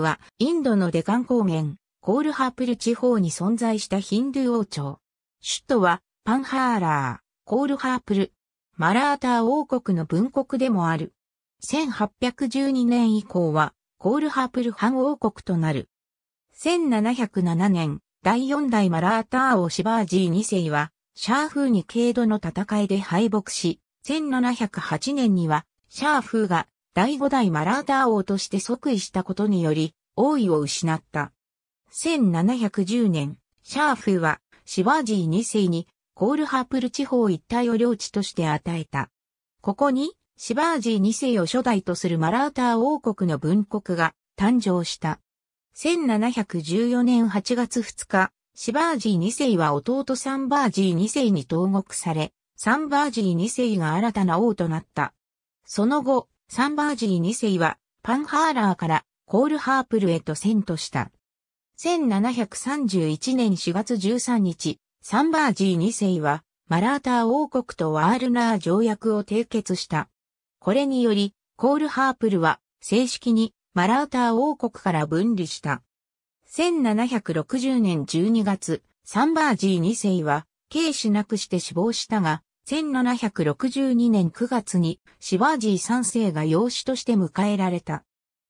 は、インドのデカン高原、コールハープル地方に存在したヒンドゥー王朝。首都は、パンハーラー、コールハープル。マラーター王国の分国でもある。1812年以降は、コールハープル藩王国となる。1707年、第4代マラーター王シバージー2世は、シャーフーに軽度の戦いで敗北し、1708年には、シャーフーが第五代マラーター王として即位したことにより、王位を失った。1710年、シャーフーは、シバージー2世に、コールハープル地方一帯を領地として与えた。ここに、シバージー2世を初代とするマラーター王国の分国が誕生した。1714年8月2日、シバージー2世は弟サンバージー2世に投獄され、サンバージー2世が新たな王となった。その後、サンバージー2世は、パンハーラーからコールハープルへと遷都した。1731年4月13日、サンバージー2世は、マラーター王国とワールナー条約を締結した。これにより、コールハープルは、正式にマラーター王国から分離した。1760年12月、サンバージー2世は、軽視なくして死亡したが、1762年9月にシバージー3世が養子として迎えられた。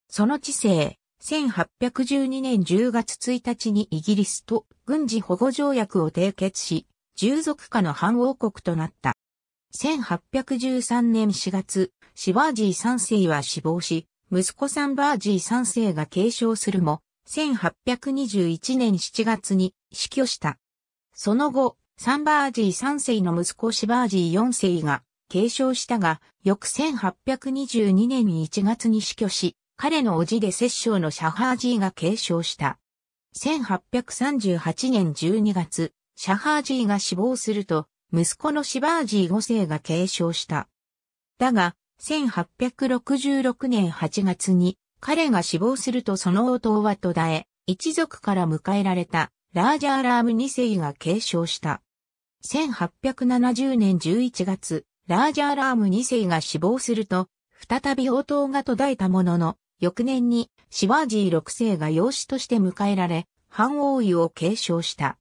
その治世、1812年10月1日にイギリスと軍事保護条約を締結し、従属下の反王国となった。1813年4月、シバージー3世は死亡し、息子さんバージー3世が継承するも、1821年7月に死去した。その後、サンバージー3世の息子シバージー4世が継承したが、翌1822年に1月に死去し、彼の叔父で摂政のシャハージーが継承した。1838年12月、シャハージーが死亡すると、息子のシバージー5世が継承した。だが、1866年8月に彼が死亡するとその弟は途絶え、一族から迎えられたラージャーラーム2世が継承した。1870年11月、ラージャーラーム2世が死亡すると、再び応答が途絶えたものの、翌年にシワージー6世が養子として迎えられ、反王位を継承した。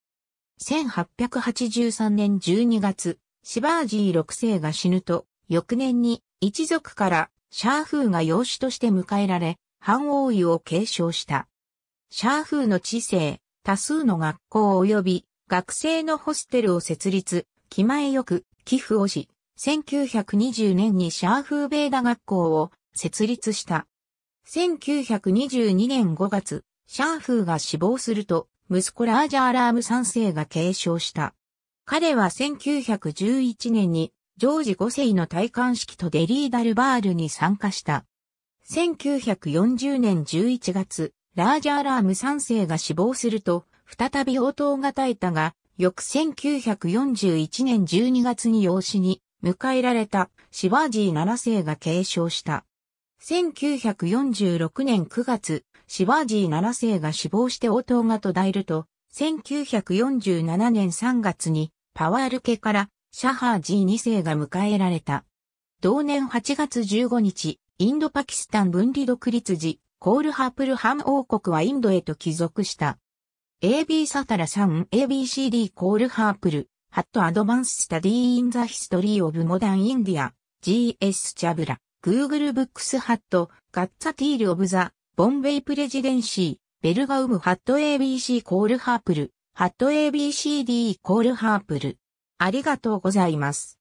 1883年12月、シバージー6世が死ぬと、翌年に一族からシャーフーが養子として迎えられ、反王位を継承した。シャーフーの知性、多数の学校及び学生のホステルを設立、気前よく、寄付をし、1920年にシャーフーベーダ学校を設立した。1922年5月、シャーフーが死亡すると、息子ラージャーラーム3世が継承した。彼は1911年に、ジョージ5世の戴冠式とデリーダルバールに参加した。1940年11月、ラージャーラーム3世が死亡すると、再び応答が絶えたが、翌1941年12月に養子に迎えられたシワージー7世が継承した。1946年9月、シワージー7世が死亡して応答が途絶えると、1947年3月にパワール家からシャハージー2世が迎えられた。同年8月15日、インドパキスタン分離独立時、コールハープルハン王国はインドへと帰属した。AB サタラさん ABCD コールハープル、ハットアドバンススタディインザヒストリーオブモダンインディア、GS チャブラ、Google ブックスハット、ガッツァティールオブザ、ボンベイプレジデンシー、ベルガウムハット ABC コールハープル、ハット ABCD コールハープル。ありがとうございます。